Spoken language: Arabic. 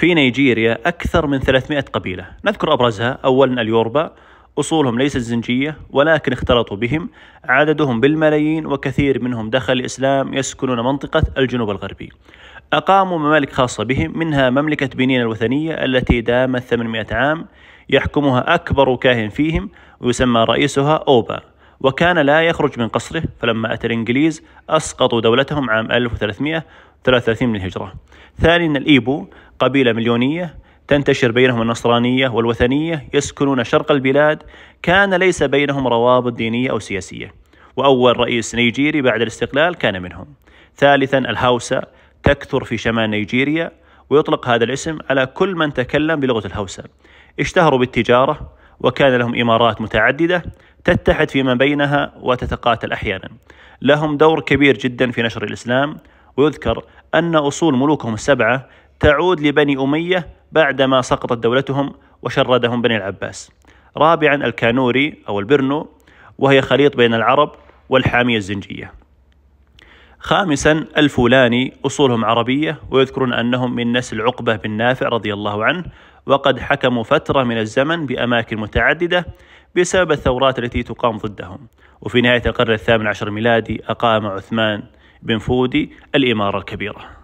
في نيجيريا أكثر من 300 قبيلة نذكر أبرزها أولا اليوربا أصولهم ليست زنجية ولكن اختلطوا بهم عددهم بالملايين وكثير منهم دخل الإسلام يسكنون منطقة الجنوب الغربي أقاموا ممالك خاصة بهم منها مملكة بنين الوثنية التي دامت 800 عام يحكمها أكبر كاهن فيهم ويسمى رئيسها أوبا وكان لا يخرج من قصره فلما أتى الإنجليز أسقطوا دولتهم عام 1333 من الهجرة ثانيا الإيبو قبيلة مليونية تنتشر بينهم النصرانية والوثنية يسكنون شرق البلاد كان ليس بينهم روابط دينية أو سياسية وأول رئيس نيجيري بعد الاستقلال كان منهم ثالثا الهاوسا تكثر في شمال نيجيريا ويطلق هذا الاسم على كل من تكلم بلغة الهوسة اشتهروا بالتجارة وكان لهم إمارات متعددة تتحد فيما بينها وتتقاتل أحيانا لهم دور كبير جدا في نشر الإسلام ويذكر أن أصول ملوكهم السبعة تعود لبني أمية بعدما سقطت دولتهم وشردهم بني العباس رابعا الكانوري أو البرنو وهي خليط بين العرب والحامية الزنجية خامسا الفولاني أصولهم عربية ويذكرون أنهم من نسل عقبة بن نافع رضي الله عنه وقد حكموا فترة من الزمن بأماكن متعددة بسبب الثورات التي تقام ضدهم وفي نهاية القرن الثامن عشر ميلادي أقام عثمان بن فودي الإمارة الكبيرة